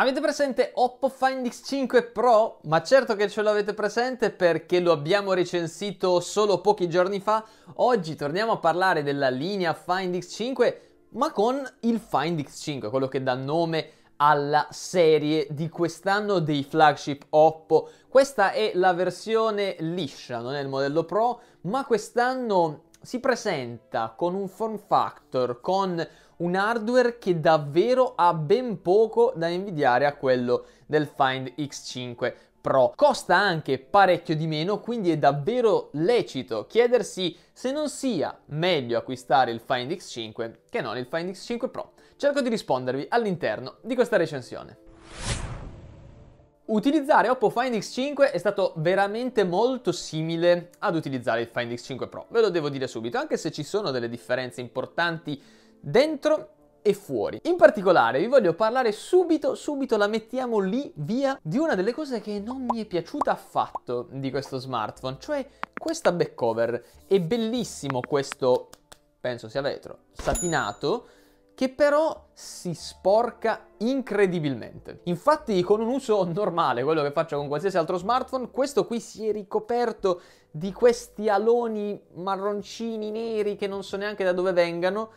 Avete presente Oppo Find X5 Pro? Ma certo che ce l'avete presente perché lo abbiamo recensito solo pochi giorni fa. Oggi torniamo a parlare della linea Find X5 ma con il Find X5, quello che dà nome alla serie di quest'anno dei flagship Oppo. Questa è la versione liscia, non è il modello Pro, ma quest'anno si presenta con un form factor, con un hardware che davvero ha ben poco da invidiare a quello del Find X5 Pro. Costa anche parecchio di meno, quindi è davvero lecito chiedersi se non sia meglio acquistare il Find X5 che non il Find X5 Pro. Cerco di rispondervi all'interno di questa recensione. Utilizzare Oppo Find X5 è stato veramente molto simile ad utilizzare il Find X5 Pro, ve lo devo dire subito, anche se ci sono delle differenze importanti dentro e fuori. In particolare vi voglio parlare subito, subito la mettiamo lì via di una delle cose che non mi è piaciuta affatto di questo smartphone, cioè questa back cover. È bellissimo questo, penso sia vetro, satinato, che però si sporca incredibilmente. Infatti con un uso normale, quello che faccio con qualsiasi altro smartphone, questo qui si è ricoperto di questi aloni marroncini neri che non so neanche da dove vengano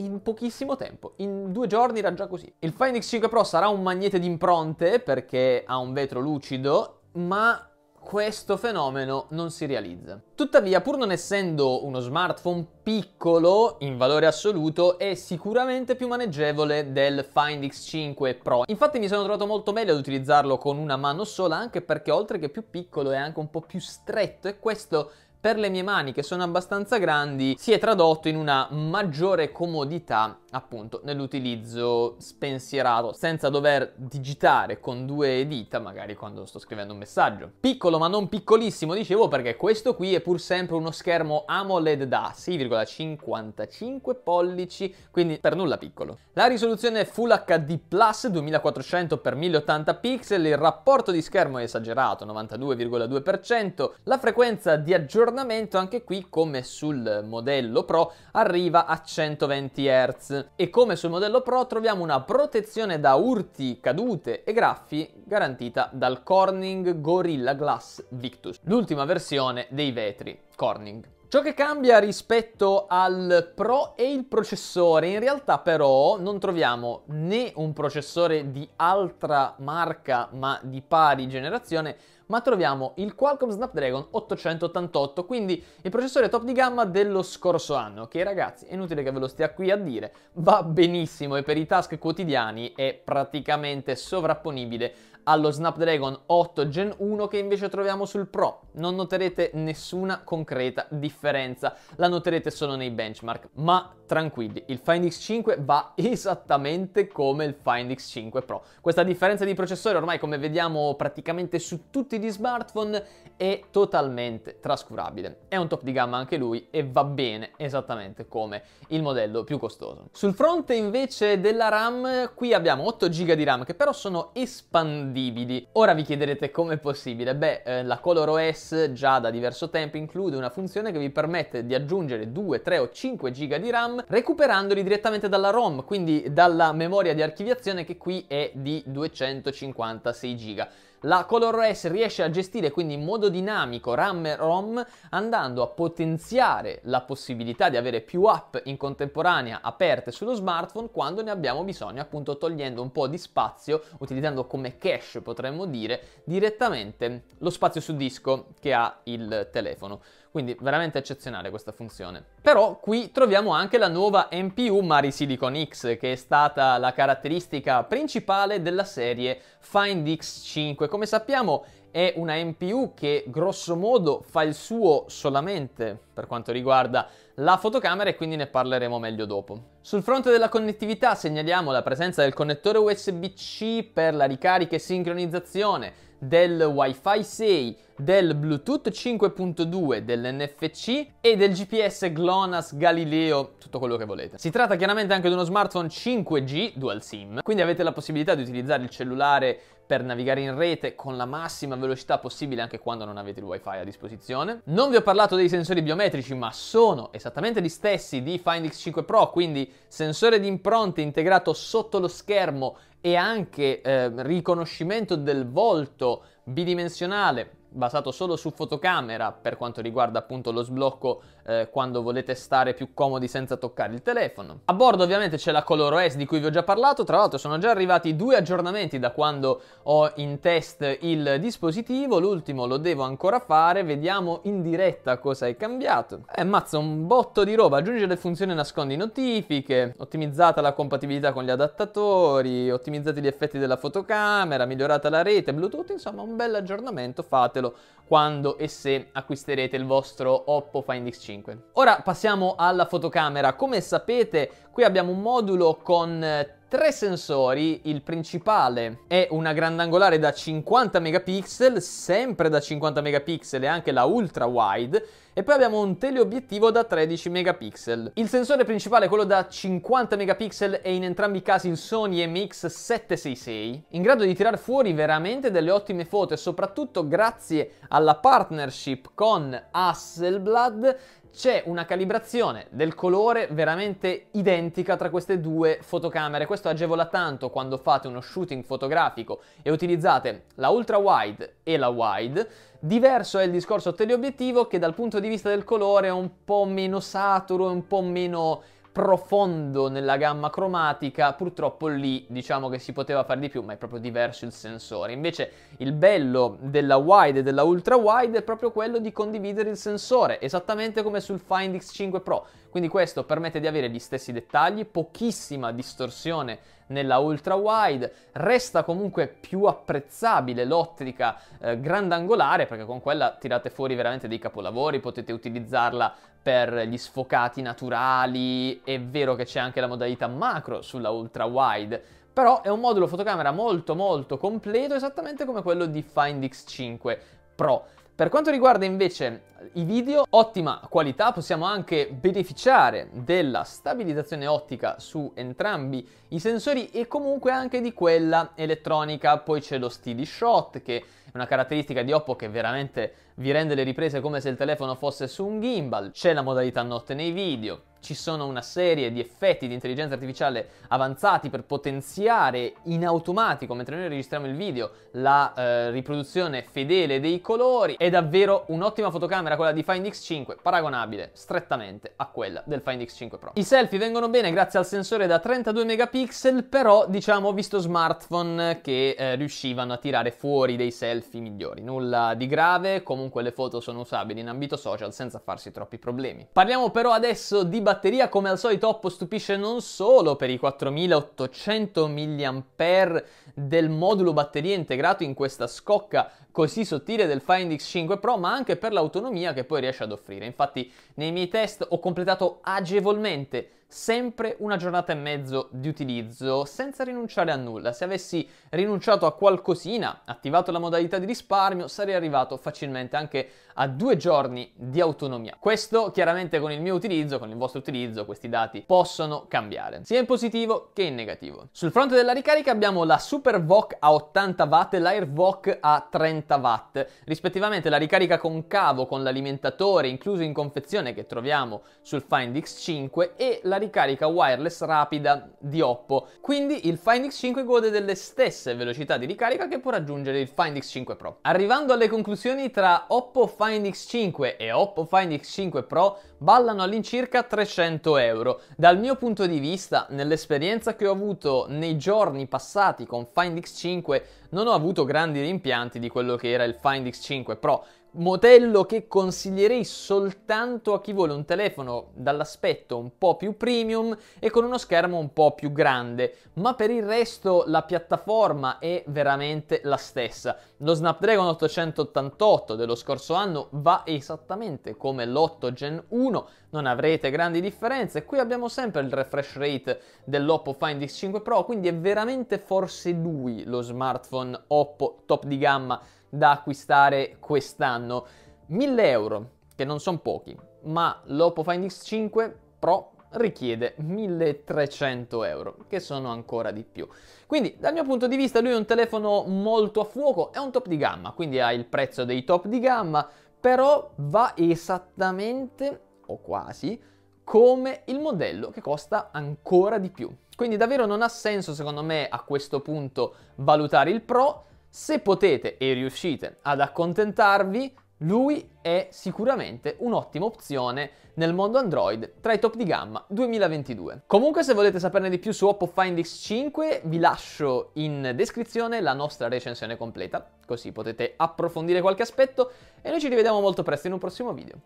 in pochissimo tempo, in due giorni era già così. Il Find X5 Pro sarà un magnete di impronte perché ha un vetro lucido, ma questo fenomeno non si realizza. Tuttavia, pur non essendo uno smartphone piccolo in valore assoluto, è sicuramente più maneggevole del Find X5 Pro. Infatti mi sono trovato molto meglio ad utilizzarlo con una mano sola, anche perché oltre che più piccolo è anche un po' più stretto e questo per le mie mani che sono abbastanza grandi si è tradotto in una maggiore comodità appunto nell'utilizzo spensierato senza dover digitare con due dita magari quando sto scrivendo un messaggio piccolo ma non piccolissimo dicevo perché questo qui è pur sempre uno schermo AMOLED da 6,55 pollici quindi per nulla piccolo la risoluzione è Full HD Plus 2400x1080 pixel il rapporto di schermo è esagerato 92,2% la frequenza di aggiornamento aggiornamento anche qui come sul modello Pro arriva a 120 Hz e come sul modello Pro troviamo una protezione da urti, cadute e graffi garantita dal Corning Gorilla Glass Victus, l'ultima versione dei vetri Corning. Ciò che cambia rispetto al Pro è il processore, in realtà però non troviamo né un processore di altra marca ma di pari generazione ma troviamo il Qualcomm Snapdragon 888, quindi il processore top di gamma dello scorso anno, che ragazzi è inutile che ve lo stia qui a dire, va benissimo e per i task quotidiani è praticamente sovrapponibile allo Snapdragon 8 Gen 1 che invece troviamo sul Pro. Non noterete nessuna concreta differenza, la noterete solo nei benchmark, ma tranquilli, il Find X5 va esattamente come il Find X5 Pro. Questa differenza di processore ormai come vediamo praticamente su tutti gli smartphone è totalmente trascurabile. È un top di gamma anche lui e va bene esattamente come il modello più costoso. Sul fronte invece della RAM qui abbiamo 8 GB di RAM che però sono espandibili invividi. Ora vi chiederete come è possibile? Beh, eh, la OS già da diverso tempo include una funzione che vi permette di aggiungere 2, 3 o 5 GB di RAM recuperandoli direttamente dalla ROM, quindi dalla memoria di archiviazione che qui è di 256 GB. La ColorOS riesce a gestire quindi in modo dinamico RAM e ROM andando a potenziare la possibilità di avere più app in contemporanea aperte sullo smartphone quando ne abbiamo bisogno, appunto togliendo un po' di spazio, utilizzando come cache potremmo dire direttamente lo spazio su disco che ha il telefono. Quindi veramente eccezionale questa funzione. Però qui troviamo anche la nuova NPU Mari Silicon X che è stata la caratteristica principale della serie Find X5. Come sappiamo è una NPU che grosso modo fa il suo solamente per quanto riguarda la fotocamera e quindi ne parleremo meglio dopo. Sul fronte della connettività segnaliamo la presenza del connettore USB-C per la ricarica e sincronizzazione del Wi-Fi 6, del Bluetooth 5.2, dell'NFC e del GPS GLONASS Galileo, tutto quello che volete. Si tratta chiaramente anche di uno smartphone 5G dual SIM, quindi avete la possibilità di utilizzare il cellulare per navigare in rete con la massima velocità possibile anche quando non avete il Wi-Fi a disposizione. Non vi ho parlato dei sensori biometrici fotogrammetrici, ma sono esattamente gli stessi di Find X5 Pro, quindi sensore di impronte integrato sotto lo schermo e anche eh, riconoscimento del volto bidimensionale basato solo su fotocamera per quanto riguarda appunto lo sblocco eh, quando volete stare più comodi senza toccare il telefono. A bordo ovviamente c'è la Color OS di cui vi ho già parlato, tra l'altro sono già arrivati due aggiornamenti da quando ho in test il dispositivo, l'ultimo lo devo ancora fare, vediamo in diretta cosa è cambiato. Eh mazza un botto di roba, aggiunge le funzioni nascondi notifiche, ottimizzata la compatibilità con gli adattatori, ottimizzati gli effetti della fotocamera, migliorata la rete, Bluetooth, insomma un bel aggiornamento, fatelo farlo quando e se acquisterete il vostro Oppo Find X5. Ora passiamo alla fotocamera. Come sapete, qui abbiamo un modulo con eh, tre sensori, il principale è una grandangolare da 50 megapixel, sempre da 50 megapixel e anche la ultra wide e poi abbiamo un teleobiettivo da 13 megapixel. Il sensore principale è quello da 50 megapixel e in entrambi i casi il Sony MX766, in grado di tirar fuori veramente delle ottime foto e soprattutto grazie alla partnership con Hasselblad c'è una calibrazione del colore veramente identica tra queste due fotocamere. Questo agevola tanto quando fate uno shooting fotografico e utilizzate la ultra wide e la wide Diverso è il discorso teleobiettivo che dal punto di vista del colore è un po' meno saturo, un po' meno profondo nella gamma cromatica, purtroppo lì diciamo che si poteva fare di più, ma è proprio diverso il sensore. Invece il bello della wide e della ultra wide è proprio quello di condividere il sensore, esattamente come sul Find X5 Pro. Quindi questo permette di avere gli stessi dettagli, pochissima distorsione nella ultra wide, resta comunque più apprezzabile l'ottica eh, grandangolare perché con quella tirate fuori veramente dei capolavori, potete utilizzarla per gli sfocati naturali, è vero che c'è anche la modalità macro sulla ultra wide, però è un modulo fotocamera molto molto completo, esattamente come quello di Find X5 Pro. Per quanto riguarda invece i video, ottima qualità, possiamo anche beneficiare della stabilizzazione ottica su entrambi i sensori e comunque anche di quella elettronica. Poi c'è lo steady shot che è una caratteristica di Oppo che veramente vi rende le riprese come se il telefono fosse su un gimbal. C'è la modalità notte nei video, ci sono una serie di effetti di intelligenza artificiale avanzati per potenziare in automatico mentre noi registriamo il video la eh, riproduzione fedele dei colori. È davvero un'ottima fotocamera quella di Find X5, paragonabile strettamente a quella del Find X5 Pro. I selfie vengono bene grazie al sensore da 32 megapixel, però diciamo ho visto smartphone che eh, riuscivano a tirare fuori dei selfie migliori. Nulla di grave, comunque le foto sono usabili in ambito social senza farsi troppi problemi. Parliamo però adesso di batteria come al solito Oppo stupisce non solo per i 4800 mAh del modulo batteria integrato in questa scocca così sottile del Find X5 Pro, ma anche per l'autonomia che poi riesce ad offrire. Infatti, nei miei test ho completato agevolmente sempre una giornata e mezzo di utilizzo senza rinunciare a nulla. Se avessi rinunciato a qualcosina, attivato la modalità di risparmio, sarei arrivato facilmente anche a due giorni di autonomia. Questo chiaramente con il mio utilizzo, con il vostro utilizzo, questi dati possono cambiare, sia in positivo che in negativo. Sul fronte della ricarica abbiamo la Super VOC a 80 watt e VOC a 30 30 watt, rispettivamente la ricarica con cavo con l'alimentatore incluso in confezione che troviamo sul Find X5 e la ricarica wireless rapida di Oppo. Quindi il Find X5 gode delle stesse velocità di ricarica che può raggiungere il Find X5 Pro. Arrivando alle conclusioni tra Oppo Find X5 e Oppo Find X5 Pro ballano all'incirca 300 euro. Dal mio punto di vista, nell'esperienza che ho avuto nei giorni passati con Find X5 non ho avuto grandi rimpianti di quello che era il Find X5 Pro modello che consiglierei soltanto a chi vuole un telefono dall'aspetto un po' più premium e con uno schermo un po' più grande, ma per il resto la piattaforma è veramente la stessa. Lo Snapdragon 888 dello scorso anno va esattamente come l'8 Gen 1, non avrete grandi differenze, qui abbiamo sempre il refresh rate dell'Oppo Find X5 Pro, quindi è veramente forse lui lo smartphone Oppo top di gamma da acquistare quest'anno. 1000 euro, che non sono pochi, ma l'Oppo Find X5 Pro richiede 1300 euro, che sono ancora di più. Quindi dal mio punto di vista lui è un telefono molto a fuoco, è un top di gamma, quindi ha il prezzo dei top di gamma, però va esattamente, o quasi, come il modello che costa ancora di più. Quindi davvero non ha senso secondo me a questo punto valutare il Pro, se potete e riuscite ad accontentarvi, lui è sicuramente un'ottima opzione nel mondo Android tra i top di gamma 2022. Comunque se volete saperne di più su Oppo Find X5 vi lascio in descrizione la nostra recensione completa, così potete approfondire qualche aspetto e noi ci rivediamo molto presto in un prossimo video.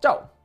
Ciao!